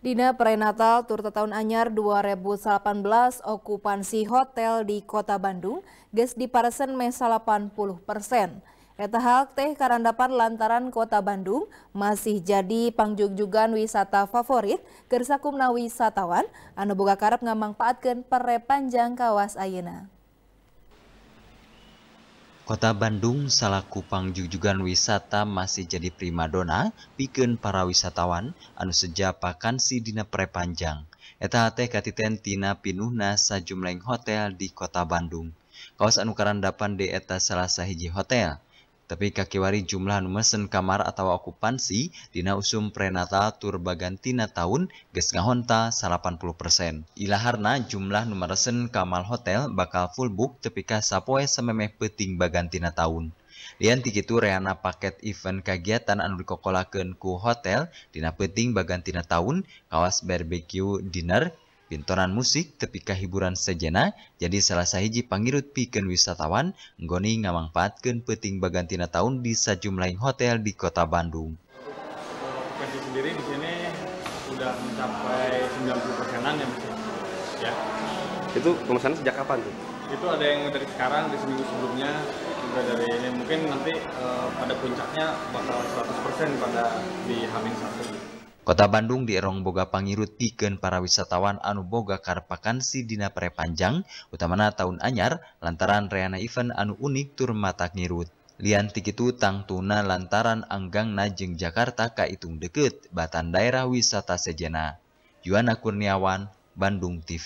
Dina Prenatal Turta Tahun Anyar 2018 okupansi hotel di Kota Bandung ges diparesen meh 80 persen. Eta hal teh karandapan lantaran Kota Bandung masih jadi pangjugjugan wisata favorit kersakumna wisatawan anu boga karep ngamangpaatkeun perepanjang kawas ayeuna. Kota Bandung salaku pangjujugan wisata masih jadi primadona pikeun para wisatawan anu sejapakan si dina prepanjang. Eta teh katiten tina pinuhna sajumleng hotel di Kota Bandung. Kaos anu karandapan di eta salah sahiji hotel tapi kakiwari jumlah numesen kamar atau okupansi dina usum prenata turbagantina tahun geus ngahonta 80%. Ilaharna jumlah numeresen kamar hotel bakal full book tapi ka sapoe sememeh peuting bagantina tahun. Lian ti reana paket event kegiatan anu dikokolakeun ku hotel dina peuting bagantina tahun kawas barbecue dinner Pintonan musik tepika hiburan sejena jadi salah sahiji pangirut pikeun wisatawan Goni ngamangpaatkeun peting bagantina tahun di sejumlah hotel di kota Bandung. Okupansi sendiri di sini sudah mencapai 90 persenan ya, ya. Itu pemesanan sejak kapan tuh? Itu ada yang dari sekarang, dari seminggu sebelumnya, juga dari ini. Mungkin nanti uh, pada puncaknya bakal 100% pada di Hamin 1. Kota Bandung di erong boga pangiru tiken para wisatawan anu boga karpakansi dina prepanjang, utamana tahun anyar, lantaran reana event anu unik tur mata ngirut. Lian tikitu tangtuna lantaran anggang najeng Jakarta kaitung deket, batan daerah wisata sejena. Yuana Kurniawan, Bandung TV.